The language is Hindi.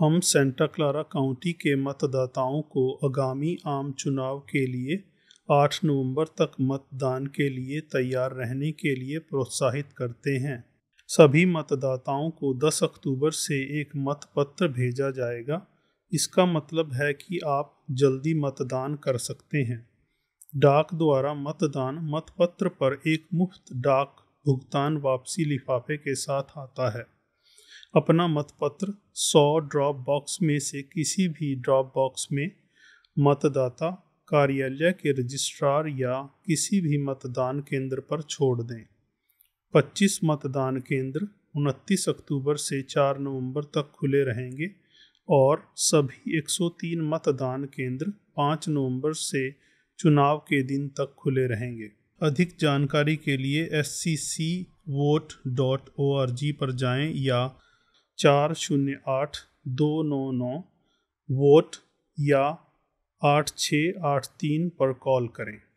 हम सेंटा क्लारा काउंटी के मतदाताओं को आगामी आम चुनाव के लिए 8 नवंबर तक मतदान के लिए तैयार रहने के लिए प्रोत्साहित करते हैं सभी मतदाताओं को 10 अक्टूबर से एक मतपत्र भेजा जाएगा इसका मतलब है कि आप जल्दी मतदान कर सकते हैं डाक द्वारा मतदान मतपत्र पर एक मुफ्त डाक भुगतान वापसी लिफाफे के साथ आता है अपना मतपत्र 100 ड्रॉप बॉक्स में से किसी भी ड्रॉप बॉक्स में मतदाता कार्यालय के रजिस्ट्रार या किसी भी मतदान केंद्र पर छोड़ दें 25 मतदान केंद्र 29 अक्टूबर से 4 नवंबर तक खुले रहेंगे और सभी 103 मतदान केंद्र 5 नवंबर से चुनाव के दिन तक खुले रहेंगे अधिक जानकारी के लिए S C C vote dot O R G पर जाएं या चार शून्य आठ दो नौ नौ वोट या आठ छः आठ तीन पर कॉल करें